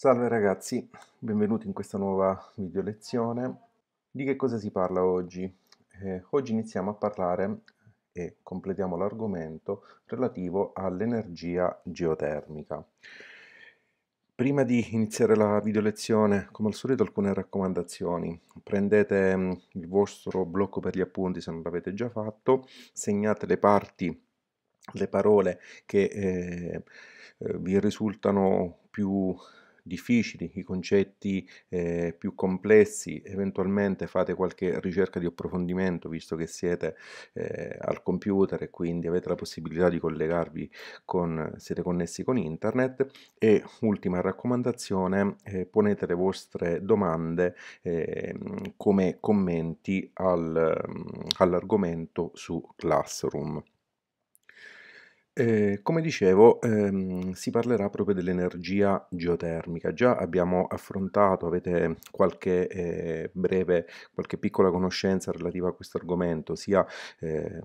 Salve ragazzi, benvenuti in questa nuova video lezione. Di che cosa si parla oggi? Eh, oggi iniziamo a parlare e completiamo l'argomento relativo all'energia geotermica. Prima di iniziare la video lezione, come al solito alcune raccomandazioni. Prendete mm, il vostro blocco per gli appunti se non l'avete già fatto, segnate le parti, le parole che eh, eh vi risultano più difficili, i concetti eh, più complessi, eventualmente fate qualche ricerca di approfondimento visto che siete eh, al computer e quindi avete la possibilità di collegarvi con, siete connessi con internet e ultima raccomandazione, eh, ponete le vostre domande ehm, come commenti al, mm, all'argomento su Classroom. Eh, come dicevo, ehm, si parlerà proprio dell'energia geotermica. Già abbiamo affrontato, avete qualche eh, breve, qualche piccola conoscenza relativa a questo argomento, sia eh,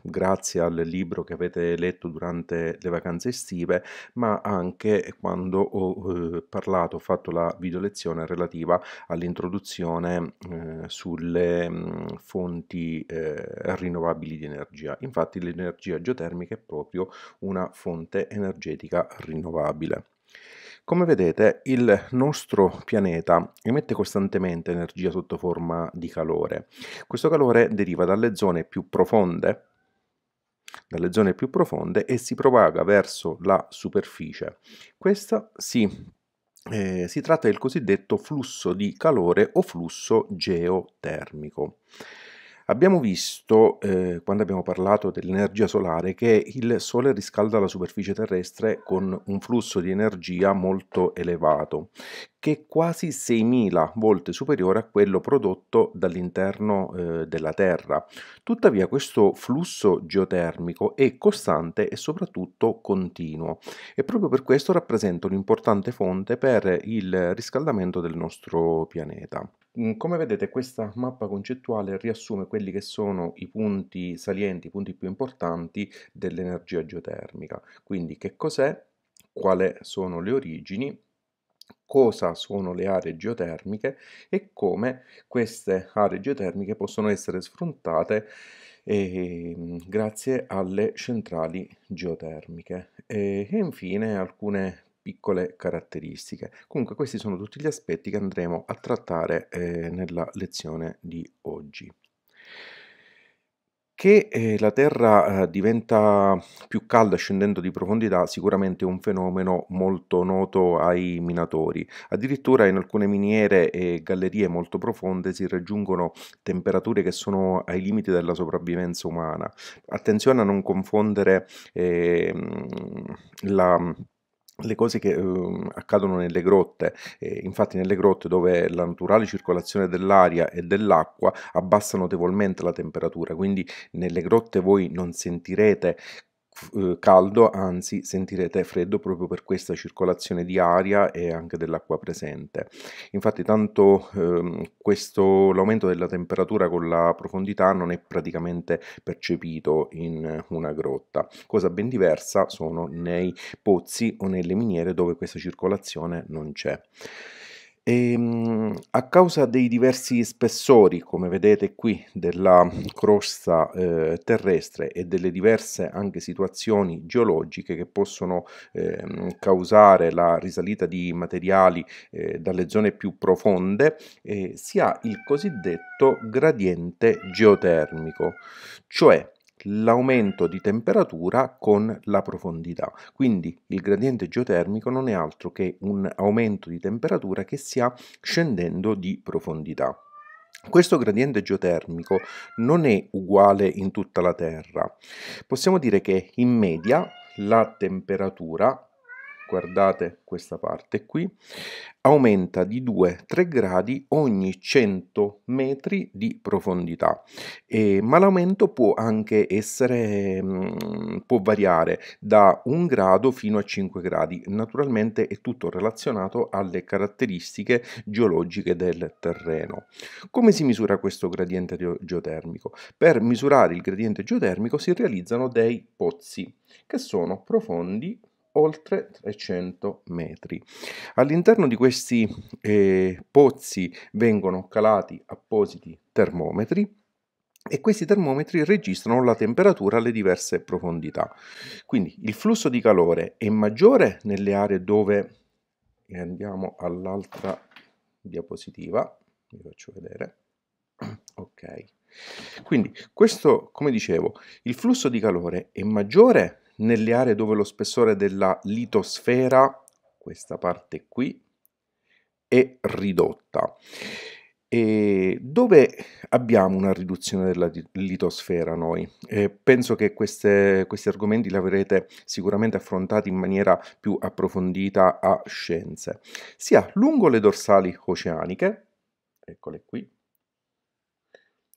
grazie al libro che avete letto durante le vacanze estive, ma anche quando ho eh, parlato, ho fatto la video lezione relativa all'introduzione eh, sulle mh, mm, fonti eh, rinnovabili di energia. Infatti l'energia geotermica termica è proprio una fonte energetica rinnovabile. Come vedete, il nostro pianeta emette costantemente energia sotto forma di calore. Questo calore deriva dalle zone più profonde dalle zone più profonde e si propaga verso la superficie. Questa si, eh, si tratta del cosiddetto flusso di calore o flusso geotermico. Abbiamo visto, eh, quando abbiamo parlato dell'energia solare, che il Sole riscalda la superficie terrestre con un flusso di energia molto elevato, che è quasi 6.000 volte superiore a quello prodotto dall'interno eh, della Terra. Tuttavia questo flusso geotermico è costante e soprattutto continuo e proprio per questo rappresenta un'importante fonte per il riscaldamento del nostro pianeta. Mm, come vedete questa mappa concettuale riassume quelli che sono i punti salienti, i punti più importanti dell'energia geotermica, quindi che cos'è, quali sono le origini cosa sono le aree geotermiche e come queste aree geotermiche possono essere sfruttate eh, grazie alle centrali geotermiche. E, e infine alcune piccole caratteristiche. Comunque questi sono tutti gli aspetti che andremo a trattare eh, nella lezione di oggi. Che eh, la Terra eh, diventa più calda scendendo di profondità sicuramente è un fenomeno molto noto ai minatori. Addirittura in alcune miniere e gallerie molto profonde si raggiungono temperature che sono ai limiti della sopravvivenza umana. Attenzione a non confondere eh, la le cose che eh, accadono nelle grotte, eh, infatti nelle grotte dove la naturale circolazione dell'aria e dell'acqua abbassa notevolmente la temperatura, quindi nelle grotte voi non sentirete eh, caldo, anzi sentirete freddo proprio per questa circolazione di aria e anche dell'acqua presente. Infatti tanto eh, questo, l'aumento della temperatura con la profondità non è praticamente percepito in una grotta. Cosa ben diversa sono nei pozzi o nelle miniere dove questa circolazione non c'è. E, ehm, a causa dei diversi spessori, come vedete qui, della crosta eh, terrestre e delle diverse anche situazioni geologiche che possono eh, causare la risalita di materiali eh, dalle zone più profonde, eh, si ha il cosiddetto gradiente geotermico, cioè l'aumento di temperatura con la profondità. Quindi il gradiente geotermico non è altro che un aumento di temperatura che si ha scendendo di profondità. Questo gradiente geotermico non è uguale in tutta la Terra. Possiamo dire che in media la temperatura guardate questa parte qui, aumenta di 2-3 gradi ogni 100 metri di profondità, e, ma l'aumento può anche essere, mm, può variare da 1 grado fino a 5 gradi, naturalmente è tutto relazionato alle caratteristiche geologiche del terreno. Come si misura questo gradiente geotermico? Per misurare il gradiente geotermico si realizzano dei pozzi che sono profondi oltre 300 metri. All'interno di questi eh, pozzi vengono calati appositi termometri e questi termometri registrano la temperatura alle diverse profondità. Quindi il flusso di calore è maggiore nelle aree dove e andiamo all'altra diapositiva, vi faccio vedere. Ok. Quindi questo, come dicevo, il flusso di calore è maggiore nelle aree dove lo spessore della litosfera, questa parte qui, è ridotta. E dove abbiamo una riduzione della litosfera noi? Eh, penso che queste, questi argomenti li avrete sicuramente affrontati in maniera più approfondita a scienze, sia lungo le dorsali oceaniche, eccole qui,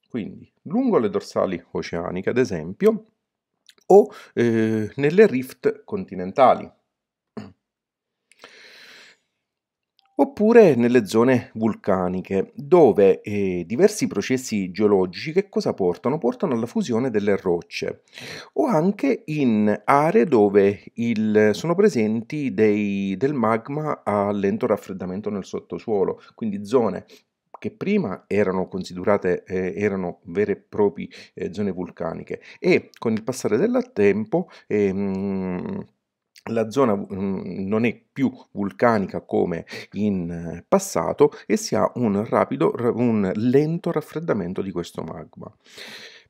quindi lungo le dorsali oceaniche ad esempio, o eh, nelle rift continentali, oppure nelle zone vulcaniche, dove eh, diversi processi geologici che cosa portano? Portano alla fusione delle rocce, o anche in aree dove il, sono presenti dei, del magma a lento raffreddamento nel sottosuolo, quindi zone che prima erano considerate eh, erano vere e proprie eh, zone vulcaniche e con il passare del tempo ehm, la zona mm, non è più vulcanica come in eh, passato e si ha un rapido, un lento raffreddamento di questo magma.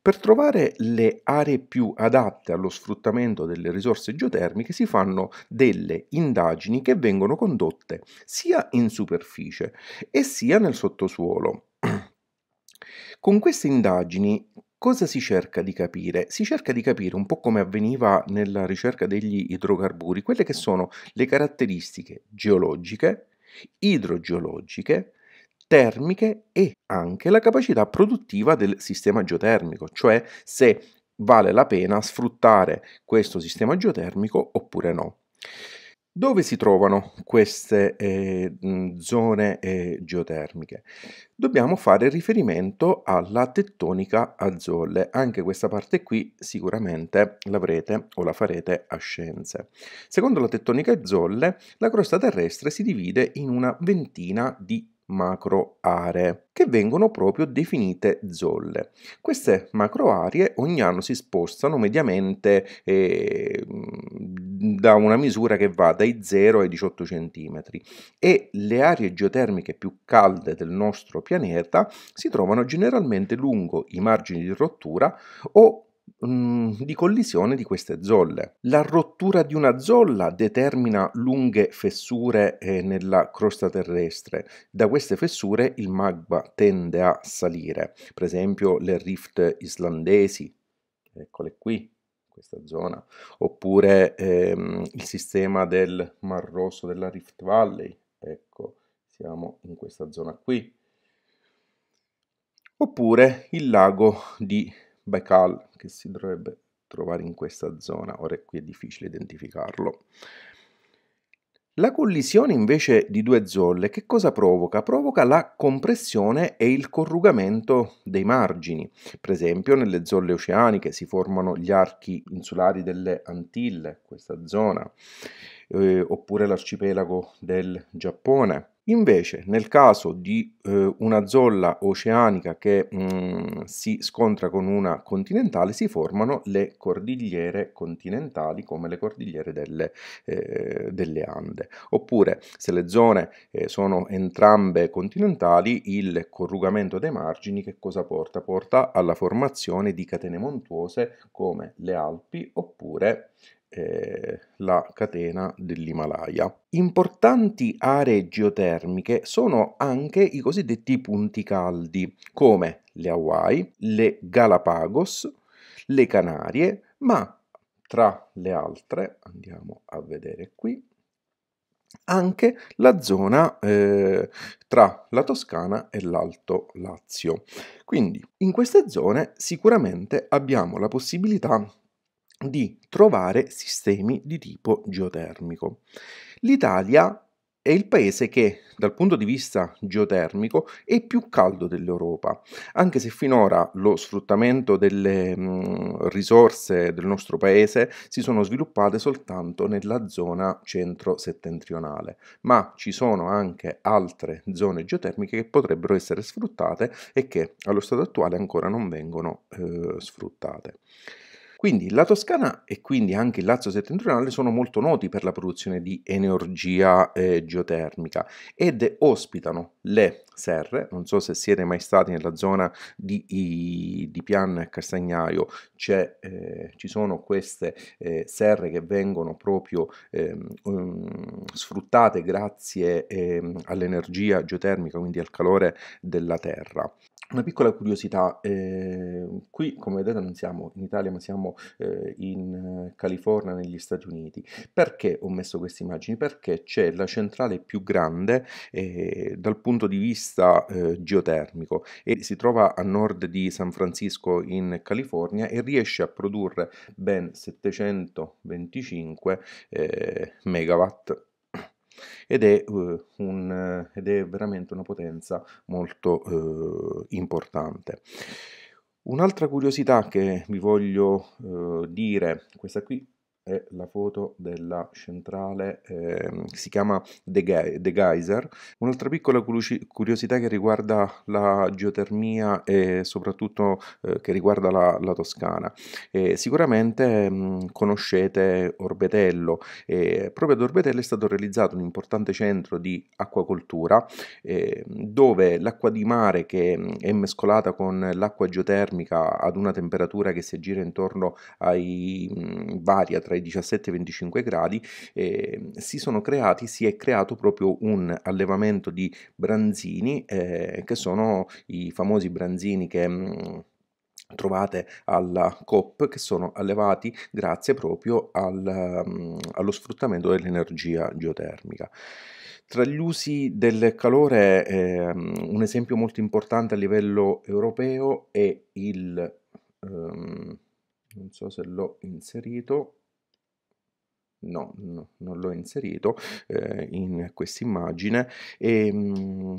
Per trovare le aree più adatte allo sfruttamento delle risorse geotermiche si fanno delle indagini che vengono condotte sia in superficie e sia nel sottosuolo. Con queste indagini Cosa si cerca di capire? Si cerca di capire, un po' come avveniva nella ricerca degli idrocarburi, quelle che sono le caratteristiche geologiche, idrogeologiche termiche e anche la capacità produttiva del sistema geotermico, cioè se vale la pena sfruttare questo sistema geotermico oppure no. Dove si trovano queste eh, zone eh, geotermiche? Dobbiamo fare riferimento alla tettonica a zolle, anche questa parte qui sicuramente l'avrete o la farete a scienze. Secondo la tettonica a zolle, la crosta terrestre si divide in una ventina di macro aree, che vengono proprio definite zolle. Queste macro aree ogni anno si spostano mediamente eh, da una misura che va dai 0 ai 18 cm e le aree geotermiche più calde del nostro pianeta si trovano generalmente lungo i margini di rottura o Mm, di collisione di queste zolle. La rottura di una zolla determina lunghe fessure eh, nella crosta terrestre. Da queste fessure il magma tende a salire, per esempio le rift islandesi, eccole qui, questa zona, oppure ehm, il sistema del Mar Rosso della Rift Valley, ecco, siamo in questa zona qui, oppure il lago di Baikal che si dovrebbe trovare in questa zona, ora è qui è difficile identificarlo. La collisione invece di due zolle che cosa provoca? Provoca la compressione e il corrugamento dei margini. Per esempio nelle zolle oceaniche si formano gli archi insulari delle Antille, questa zona, eh, oppure l'arcipelago del Giappone. Invece nel caso di eh, una zolla oceanica che mh, mm, si scontra con una continentale si formano le cordigliere continentali come le cordigliere delle, eh, delle Ande. Oppure se le zone eh, sono entrambe continentali il corrugamento dei margini che cosa porta? Porta alla formazione di catene montuose come le Alpi oppure eh, la catena dell'Himalaya. Importanti aree geotermiche sono anche i cosiddetti punti caldi, come le Hawaii, le Galapagos, le Canarie, ma tra le altre, andiamo a vedere qui, anche la zona eh, tra la Toscana e l'Alto Lazio. Quindi in queste zone sicuramente abbiamo la possibilità di trovare sistemi di tipo geotermico. L'Italia è il paese che dal punto di vista geotermico è più caldo dell'Europa, anche se finora lo sfruttamento delle mh, risorse del nostro paese si sono sviluppate soltanto nella zona centro-settentrionale, ma ci sono anche altre zone geotermiche che potrebbero essere sfruttate e che allo stato attuale ancora non vengono eh, sfruttate. Quindi la Toscana e quindi anche il Lazio settentrionale sono molto noti per la produzione di energia eh, geotermica ed ospitano le serre, non so se siete mai stati nella zona di, di Pian e Castagnaio, eh, ci sono queste eh, serre che vengono proprio um, sfruttate grazie ehm, all'energia geotermica, quindi al calore della terra. Una piccola curiosità, eh, qui come vedete non siamo in Italia ma siamo eh, in eh, California negli Stati Uniti. Perché ho messo queste immagini? Perché c'è la centrale più grande eh, dal punto di vista eh, geotermico e si trova a nord di San Francisco in California e riesce a produrre ben 725 eh, megawatt ed è, eh, un, eh, ed è veramente una potenza molto eh, importante. Un'altra curiosità che vi voglio eh, dire, questa qui è la foto della centrale, eh, si chiama The, Ge- The Geyser. Un'altra piccola curiosità che riguarda la geotermia e soprattutto eh, che riguarda la, la Toscana. Eh, sicuramente mh, mm, conoscete Orbetello, proprio ad Orbetello è stato realizzato un importante centro di acquacoltura ehm, dove l'acqua di mare che mm, è mescolata con l'acqua geotermica ad una temperatura che si aggira intorno ai mh, mm, varia tra i i 17-25 gradi, eh, si sono creati, si è creato proprio un allevamento di branzini, eh, che sono i famosi branzini che... Mh, mm, trovate alla COP che sono allevati grazie proprio al, um, allo sfruttamento dell'energia geotermica. Tra gli usi del calore, eh, un esempio molto importante a livello europeo è il... Um, non so se l'ho inserito, No, no, non l'ho inserito eh, in questa immagine. E, ehm, mh,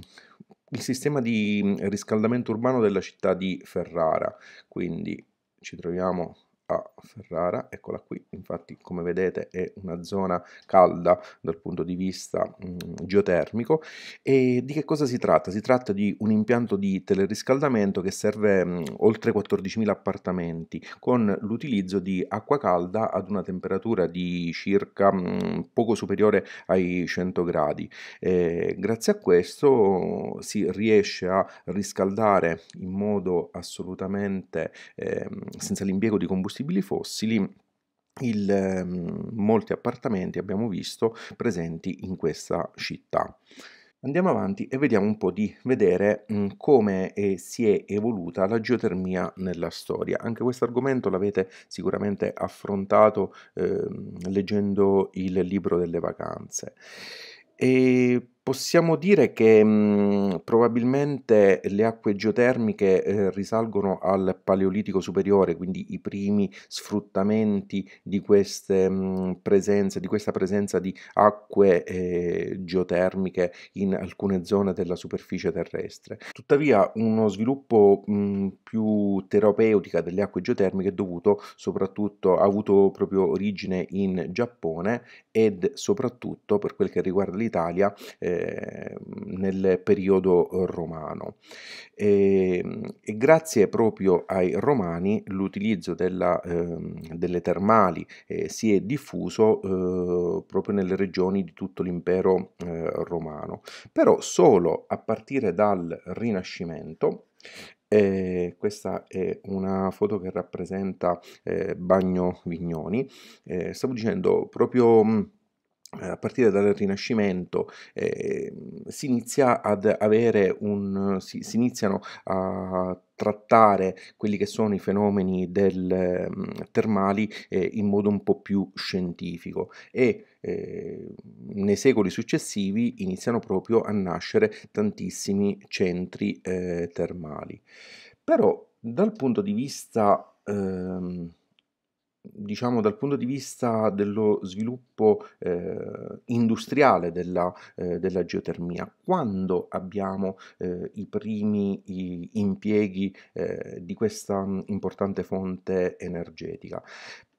il sistema di mm, riscaldamento urbano della città di Ferrara, quindi ci troviamo a Ferrara, eccola qui, infatti come vedete è una zona calda dal punto di vista mh, mm, geotermico e di che cosa si tratta? Si tratta di un impianto di teleriscaldamento che serve mh, mm, oltre 14.000 appartamenti con l'utilizzo di acqua calda ad una temperatura di circa mh, mm, poco superiore ai 100 gradi. E grazie a questo si riesce a riscaldare in modo assolutamente eh, senza l'impiego di combustibile combustibili fossili il, ehm, molti appartamenti abbiamo visto presenti in questa città. Andiamo avanti e vediamo un po' di vedere mm, come si è evoluta la geotermia nella storia. Anche questo argomento l'avete sicuramente affrontato eh, leggendo il libro delle vacanze. E Possiamo dire che mh, mm, probabilmente le acque geotermiche eh, risalgono al Paleolitico superiore, quindi i primi sfruttamenti di, queste, mh, mm, presenze, di questa presenza di acque eh, geotermiche in alcune zone della superficie terrestre. Tuttavia uno sviluppo mh, mm, più terapeutica delle acque geotermiche è dovuto soprattutto, ha avuto proprio origine in Giappone ed soprattutto per quel che riguarda l'Italia eh, Ehm, nel periodo romano. E, ehm, e, grazie proprio ai romani l'utilizzo della, eh, delle termali eh, si è diffuso eh, proprio nelle regioni di tutto l'impero eh, romano. Però solo a partire dal Rinascimento eh, questa è una foto che rappresenta eh, Bagno Vignoni. Eh, stavo dicendo proprio. Mh, eh, a partire dal Rinascimento eh, si inizia ad avere un si, si iniziano a trattare quelli che sono i fenomeni del, mm, termali eh, in modo un po' più scientifico e eh, nei secoli successivi iniziano proprio a nascere tantissimi centri eh, termali. Però dal punto di vista ehm, diciamo dal punto di vista dello sviluppo eh, industriale della, eh, della, geotermia, quando abbiamo eh, i primi i impieghi eh, di questa importante fonte energetica?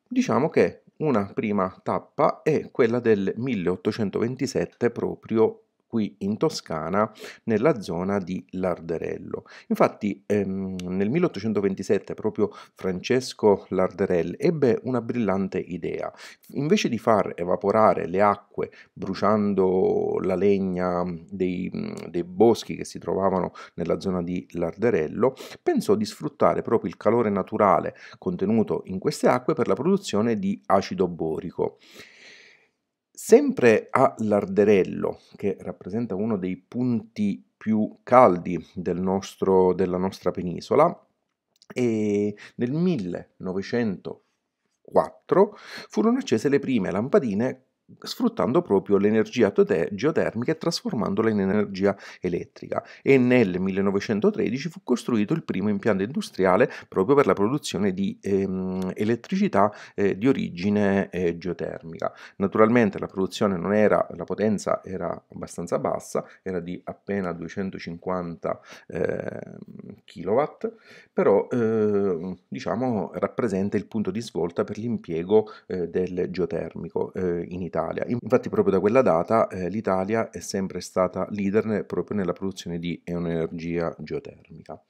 Diciamo che una prima tappa è quella del 1827 proprio qui in Toscana, nella zona di Larderello. Infatti ehm, nel 1827 proprio Francesco Larderello ebbe una brillante idea. Invece di far evaporare le acque bruciando la legna mm, dei, mm, dei boschi che si trovavano nella zona di Larderello, pensò di sfruttare proprio il calore naturale contenuto in queste acque per la produzione di acido borico. Sempre a Larderello, che rappresenta uno dei punti più caldi del nostro, della nostra penisola, e nel 1904 furono accese le prime lampadine sfruttando proprio l'energia geotermica e trasformandola in energia elettrica e nel 1913 fu costruito il primo impianto industriale proprio per la produzione di ehm, elettricità eh, di origine eh, geotermica. Naturalmente la produzione non era, la potenza era abbastanza bassa, era di appena 250 eh, kW, però eh, diciamo rappresenta il punto di svolta per l'impiego eh, del geotermico eh, in Italia dell'Italia. Infatti proprio da quella data eh, l'Italia è sempre stata leader proprio nella produzione di energia geotermica.